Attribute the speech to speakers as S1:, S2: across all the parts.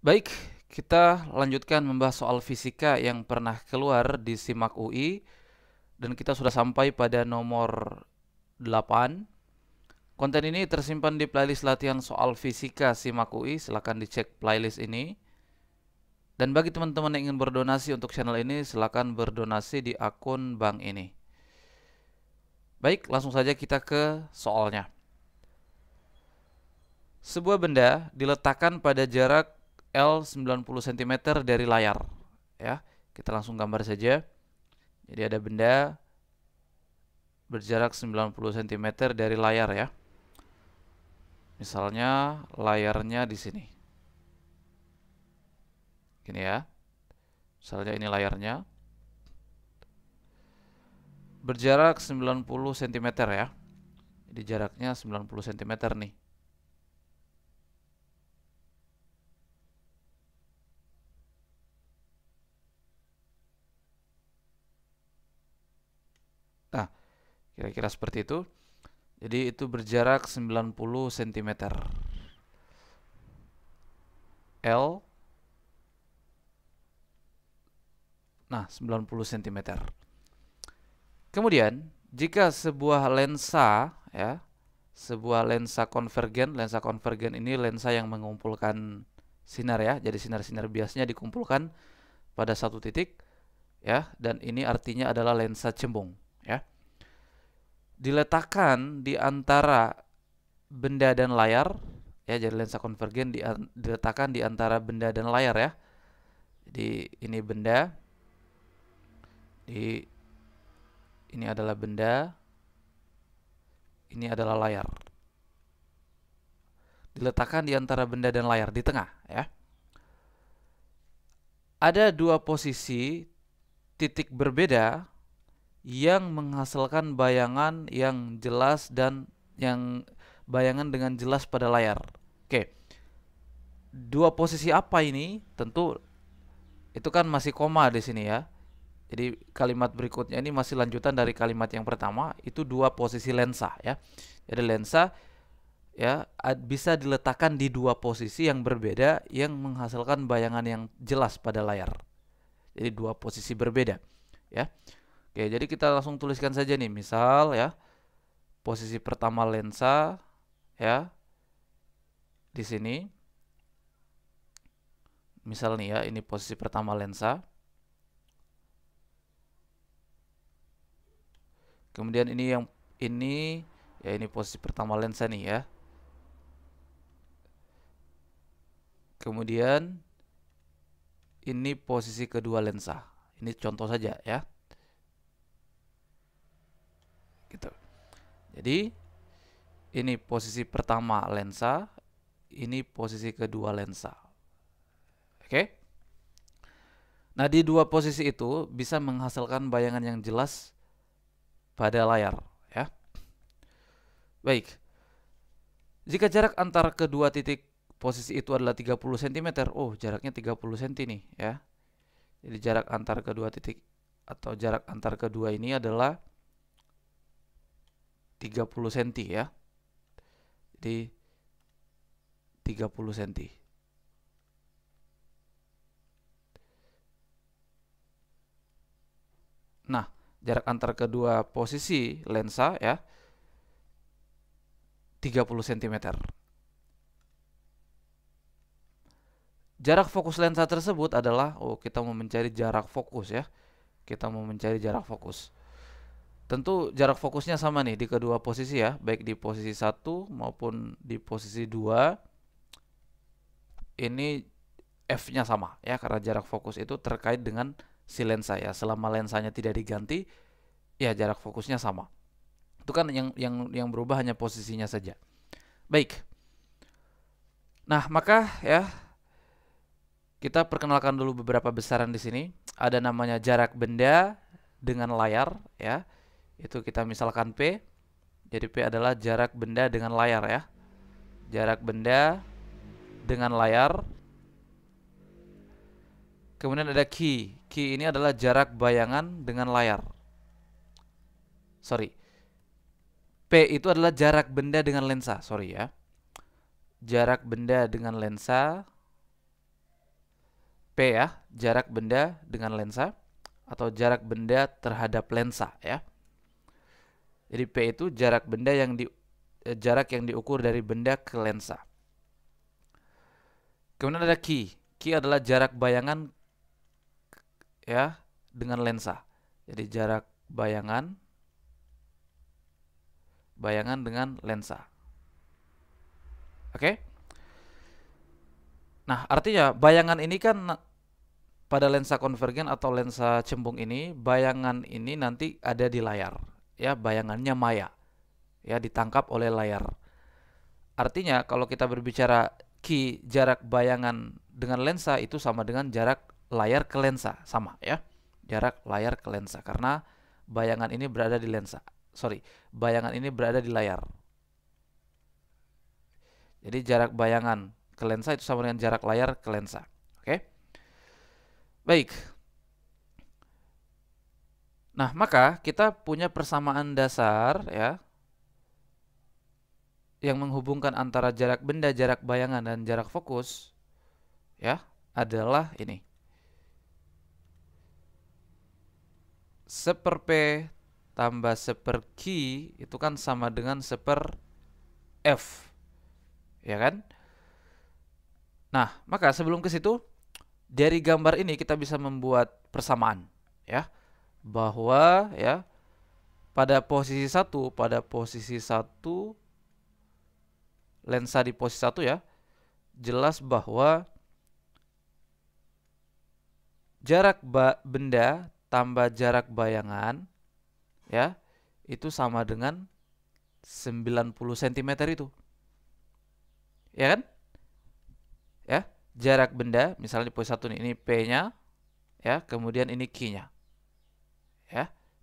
S1: Baik, kita lanjutkan membahas soal fisika yang pernah keluar di SIMAK UI dan kita sudah sampai pada nomor 8. Konten ini tersimpan di playlist latihan soal fisika SIMAK UI, silakan dicek playlist ini. Dan bagi teman-teman yang ingin berdonasi untuk channel ini, silakan berdonasi di akun bank ini. Baik, langsung saja kita ke soalnya. Sebuah benda diletakkan pada jarak L 90 cm dari layar ya. Kita langsung gambar saja. Jadi ada benda berjarak 90 cm dari layar ya. Misalnya layarnya di sini. Gini ya. Misalnya ini layarnya. Berjarak 90 cm ya. di jaraknya 90 cm nih. kira-kira seperti itu jadi itu berjarak 90 cm L nah 90 cm kemudian jika sebuah lensa ya sebuah lensa konvergen lensa konvergen ini lensa yang mengumpulkan sinar ya jadi sinar-sinar biasanya dikumpulkan pada satu titik ya dan ini artinya adalah lensa cembung ya diletakkan di antara benda dan layar ya jadi lensa konvergen di, diletakkan di antara benda dan layar ya jadi ini benda di ini adalah benda ini adalah layar diletakkan di antara benda dan layar di tengah ya ada dua posisi titik berbeda yang menghasilkan bayangan yang jelas dan yang bayangan dengan jelas pada layar. Oke. Dua posisi apa ini? Tentu itu kan masih koma di sini ya. Jadi kalimat berikutnya ini masih lanjutan dari kalimat yang pertama, itu dua posisi lensa ya. Jadi lensa ya bisa diletakkan di dua posisi yang berbeda yang menghasilkan bayangan yang jelas pada layar. Jadi dua posisi berbeda ya. Oke, jadi kita langsung tuliskan saja nih, misal ya, posisi pertama lensa ya di sini. Misal nih ya, ini posisi pertama lensa. Kemudian ini yang ini ya ini posisi pertama lensa nih ya. Kemudian ini posisi kedua lensa. Ini contoh saja ya gitu. Jadi ini posisi pertama lensa, ini posisi kedua lensa. Oke? Nah, di dua posisi itu bisa menghasilkan bayangan yang jelas pada layar, ya. Baik. Jika jarak antar kedua titik posisi itu adalah 30 cm, oh jaraknya 30 cm nih, ya. Jadi jarak antar kedua titik atau jarak antar kedua ini adalah 30 cm ya. Jadi 30 cm. Nah, jarak antar kedua posisi lensa ya 30 cm. Jarak fokus lensa tersebut adalah oh kita mau mencari jarak fokus ya. Kita mau mencari jarak fokus. Tentu jarak fokusnya sama nih di kedua posisi ya, baik di posisi satu maupun di posisi dua. Ini f-nya sama ya karena jarak fokus itu terkait dengan si lensa ya. Selama lensanya tidak diganti, ya jarak fokusnya sama. Itu kan yang yang yang berubah hanya posisinya saja. Baik. Nah, maka ya kita perkenalkan dulu beberapa besaran di sini. Ada namanya jarak benda dengan layar ya itu kita misalkan P jadi P adalah jarak benda dengan layar ya jarak benda dengan layar kemudian ada Q Q ini adalah jarak bayangan dengan layar sorry P itu adalah jarak benda dengan lensa sorry ya jarak benda dengan lensa P ya jarak benda dengan lensa atau jarak benda terhadap lensa ya jadi P itu jarak benda yang di eh, jarak yang diukur dari benda ke lensa. Kemudian ada Q. Q adalah jarak bayangan ya dengan lensa. Jadi jarak bayangan bayangan dengan lensa. Oke? Nah, artinya bayangan ini kan pada lensa konvergen atau lensa cembung ini, bayangan ini nanti ada di layar ya bayangannya maya ya ditangkap oleh layar artinya kalau kita berbicara ki jarak bayangan dengan lensa itu sama dengan jarak layar ke lensa sama ya jarak layar ke lensa karena bayangan ini berada di lensa sorry bayangan ini berada di layar jadi jarak bayangan ke lensa itu sama dengan jarak layar ke lensa oke okay? baik Nah, maka kita punya persamaan dasar ya yang menghubungkan antara jarak benda, jarak bayangan dan jarak fokus ya adalah ini. Seper P tambah seper Q itu kan sama dengan seper F. Ya kan? Nah, maka sebelum ke situ dari gambar ini kita bisa membuat persamaan ya bahwa ya pada posisi satu pada posisi satu lensa di posisi satu ya jelas bahwa jarak ba benda tambah jarak bayangan ya itu sama dengan 90 cm itu. Ya kan? Ya, jarak benda misalnya di posisi satu nih ini P-nya ya, kemudian ini Q-nya.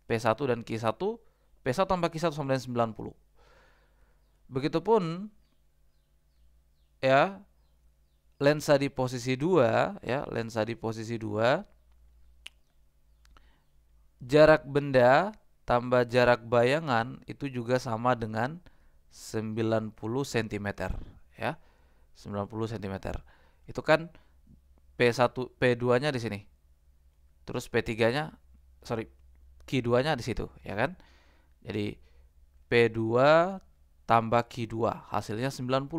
S1: P1 dan Q1, P1 tambah Q1 sama dengan 90. Begitupun ya lensa di posisi 2 ya, lensa di posisi 2 jarak benda tambah jarak bayangan itu juga sama dengan 90 cm ya. 90 cm. Itu kan P1 P2-nya di sini. Terus P3-nya sorry Q2-nya di situ, ya kan? Jadi P2 tambah Q2, hasilnya 90.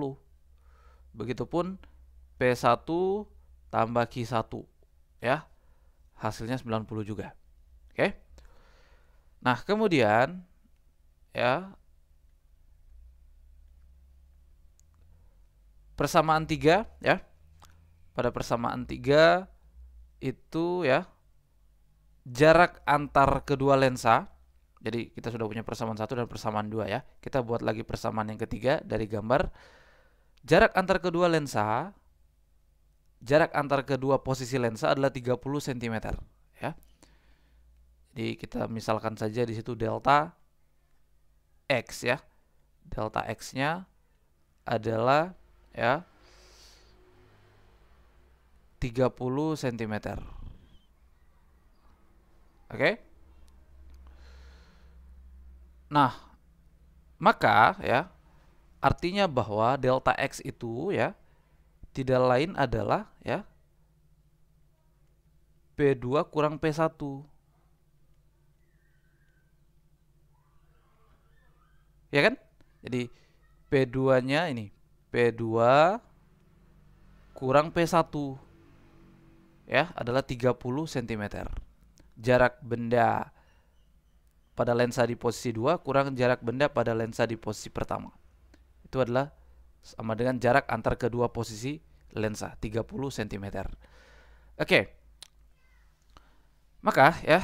S1: Begitupun P1 tambah Q1, ya. Hasilnya 90 juga. Oke. Nah, kemudian ya persamaan 3 ya. Pada persamaan 3 itu ya jarak antar kedua lensa. Jadi kita sudah punya persamaan satu dan persamaan dua ya. Kita buat lagi persamaan yang ketiga dari gambar. Jarak antar kedua lensa, jarak antar kedua posisi lensa adalah 30 cm ya. Jadi kita misalkan saja di situ delta x ya. Delta x-nya adalah ya 30 cm. Oke. Okay? Nah, maka ya artinya bahwa delta x itu ya tidak lain adalah ya P2 kurang P1. Ya kan? Jadi P2-nya ini P2 kurang P1 ya adalah 30 cm jarak benda pada lensa di posisi 2 kurang jarak benda pada lensa di posisi pertama. Itu adalah sama dengan jarak antar kedua posisi lensa 30 cm. Oke. Maka ya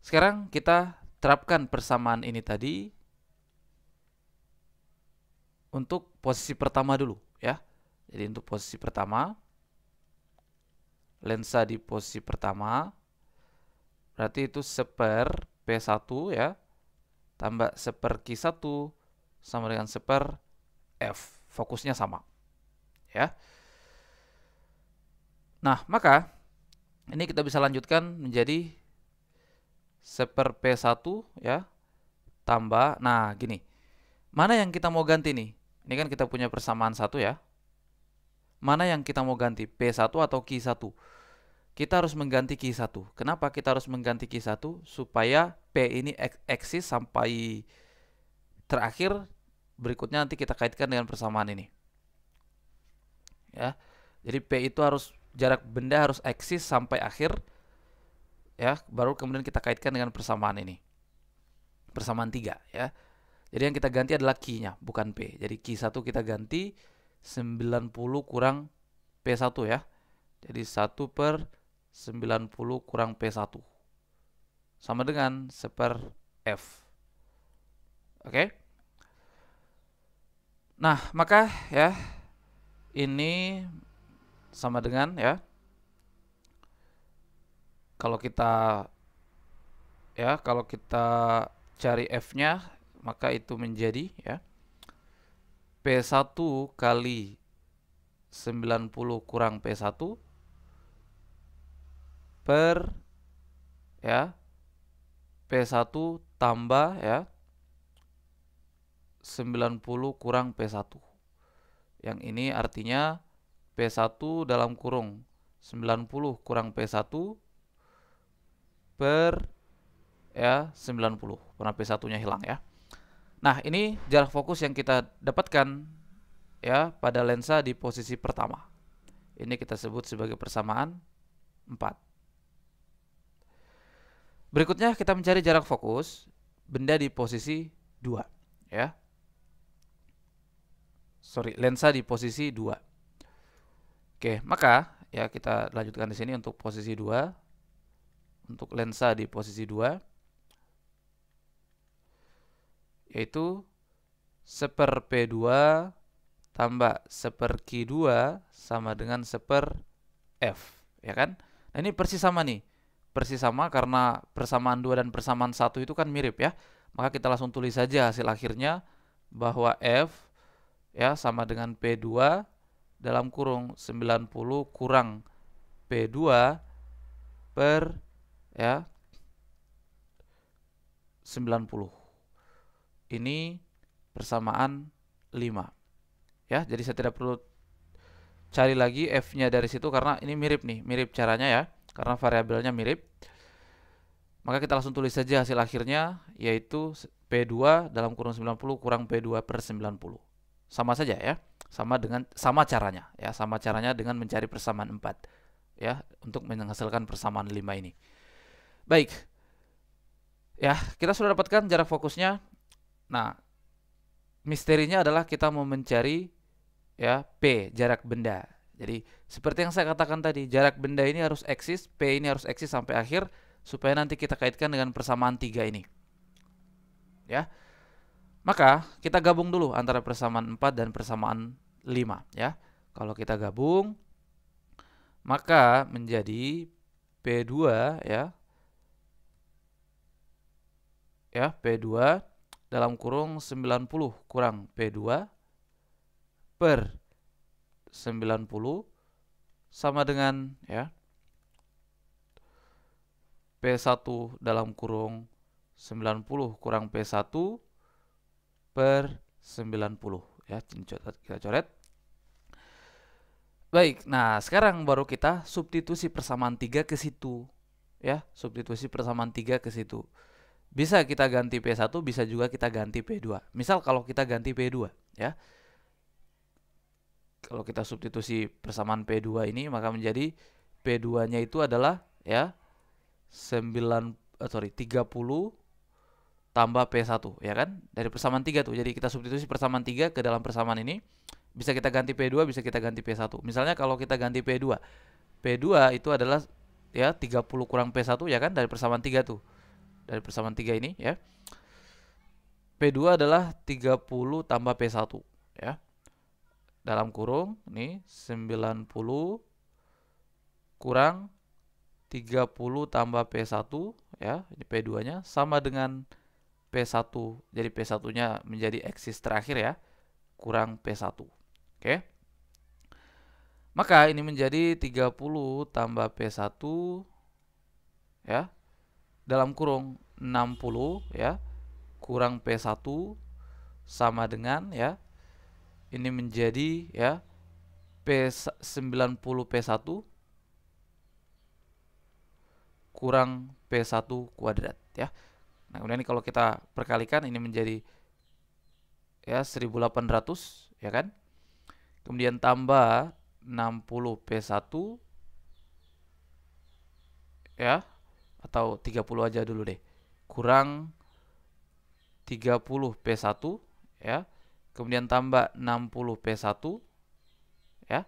S1: sekarang kita terapkan persamaan ini tadi untuk posisi pertama dulu ya. Jadi untuk posisi pertama lensa di posisi pertama Berarti itu seper P1 ya. Tambah seper Q1 sama dengan seper F. Fokusnya sama. Ya. Nah, maka ini kita bisa lanjutkan menjadi seper P1 ya. Tambah, nah gini. Mana yang kita mau ganti nih? Ini kan kita punya persamaan satu ya. Mana yang kita mau ganti? P1 atau Q1? kita harus mengganti q satu. Kenapa kita harus mengganti q satu Supaya P ini eksis sampai terakhir, berikutnya nanti kita kaitkan dengan persamaan ini. Ya. Jadi P itu harus jarak benda harus eksis sampai akhir ya, baru kemudian kita kaitkan dengan persamaan ini. Persamaan tiga ya. Jadi yang kita ganti adalah Q-nya, bukan P. Jadi q satu kita ganti 90 kurang p satu ya. Jadi satu per 90 kurang P1 sama dengan seper F oke okay? nah maka ya ini sama dengan ya kalau kita ya kalau kita cari F-nya maka itu menjadi ya P1 kali 90 kurang P1 per ya P1 tambah ya 90 kurang P1 yang ini artinya P1 dalam kurung 90 kurang P1 per ya 90 karena P1 nya hilang ya nah ini jarak fokus yang kita dapatkan ya pada lensa di posisi pertama ini kita sebut sebagai persamaan 4 Berikutnya kita mencari jarak fokus benda di posisi 2 ya. Sorry, lensa di posisi 2. Oke, maka ya kita lanjutkan di sini untuk posisi 2 untuk lensa di posisi 2 yaitu seper P2 tambah seper Q2 sama dengan seper F ya kan? Nah ini persis sama nih persis sama karena persamaan dua dan persamaan satu itu kan mirip ya. Maka kita langsung tulis saja hasil akhirnya bahwa F ya sama dengan P2 dalam kurung 90 kurang P2 per ya 90. Ini persamaan 5. Ya, jadi saya tidak perlu cari lagi F-nya dari situ karena ini mirip nih, mirip caranya ya karena variabelnya mirip. Maka kita langsung tulis saja hasil akhirnya yaitu P2 dalam kurung 90 kurang P2 per 90. Sama saja ya. Sama dengan sama caranya ya, sama caranya dengan mencari persamaan 4 ya untuk menghasilkan persamaan 5 ini. Baik. Ya, kita sudah dapatkan jarak fokusnya. Nah, misterinya adalah kita mau mencari ya P jarak benda jadi seperti yang saya katakan tadi, jarak benda ini harus eksis, P ini harus eksis sampai akhir supaya nanti kita kaitkan dengan persamaan tiga ini. Ya. Maka kita gabung dulu antara persamaan 4 dan persamaan 5 ya. Kalau kita gabung maka menjadi P2 ya. Ya, P2 dalam kurung 90 kurang P2 per 90 sama dengan ya P1 dalam kurung 90 kurang P1 per 90 ya kita coret Baik, nah sekarang baru kita substitusi persamaan 3 ke situ. Ya, substitusi persamaan 3 ke situ. Bisa kita ganti P1, bisa juga kita ganti P2. Misal kalau kita ganti P2, ya kalau kita substitusi persamaan P2 ini maka menjadi P2-nya itu adalah ya 9 oh, eh, sorry 30 tambah P1 ya kan dari persamaan 3 tuh jadi kita substitusi persamaan 3 ke dalam persamaan ini bisa kita ganti P2 bisa kita ganti P1 misalnya kalau kita ganti P2 P2 itu adalah ya 30 kurang P1 ya kan dari persamaan 3 tuh dari persamaan 3 ini ya P2 adalah 30 tambah P1 ya dalam kurung nih 90 kurang 30 tambah P1 ya, ini P2-nya sama dengan P1. Jadi P1-nya menjadi eksis terakhir ya, kurang P1. Oke. Maka ini menjadi 30 tambah P1 ya. Dalam kurung 60 ya, kurang P1 sama dengan ya ini menjadi ya P90 P1 kurang P1 kuadrat ya. Nah, kemudian ini kalau kita perkalikan ini menjadi ya 1800 ya kan? Kemudian tambah 60 P1 ya atau 30 aja dulu deh. Kurang 30 P1 ya kemudian tambah 60 P1 ya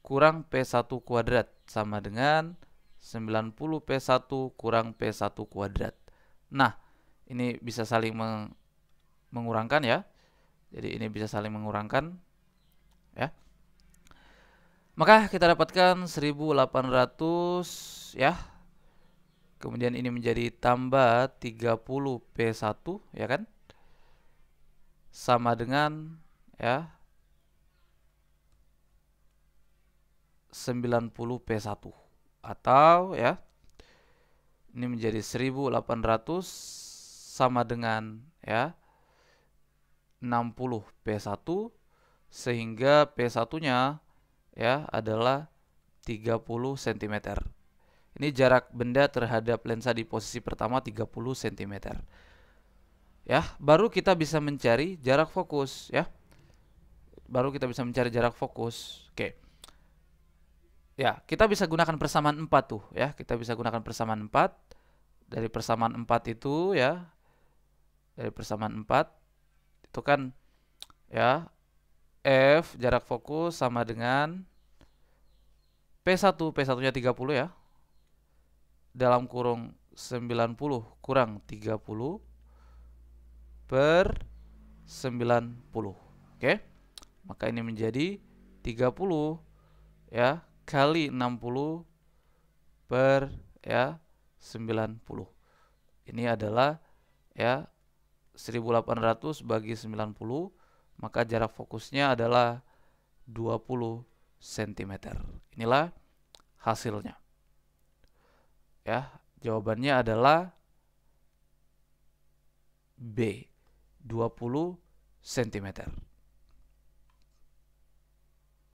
S1: kurang P1 kuadrat sama dengan 90 P1 kurang P1 kuadrat nah ini bisa saling meng mengurangkan ya jadi ini bisa saling mengurangkan ya maka kita dapatkan 1800 ya kemudian ini menjadi tambah 30 P1 ya kan sama dengan ya 90 P1 atau ya ini menjadi 1800 sama dengan ya 60 P1 sehingga P1-nya ya adalah 30 cm. Ini jarak benda terhadap lensa di posisi pertama 30 cm ya baru kita bisa mencari jarak fokus ya baru kita bisa mencari jarak fokus oke ya kita bisa gunakan persamaan 4 tuh ya kita bisa gunakan persamaan 4 dari persamaan 4 itu ya dari persamaan 4 itu kan ya F jarak fokus sama dengan P1 P1 nya 30 ya dalam kurung 90 kurang 30 per 90 oke maka ini menjadi 30 ya kali 60 per ya 90 ini adalah ya 1800 bagi 90 maka jarak fokusnya adalah 20 cm inilah hasilnya ya jawabannya adalah B 20 cm.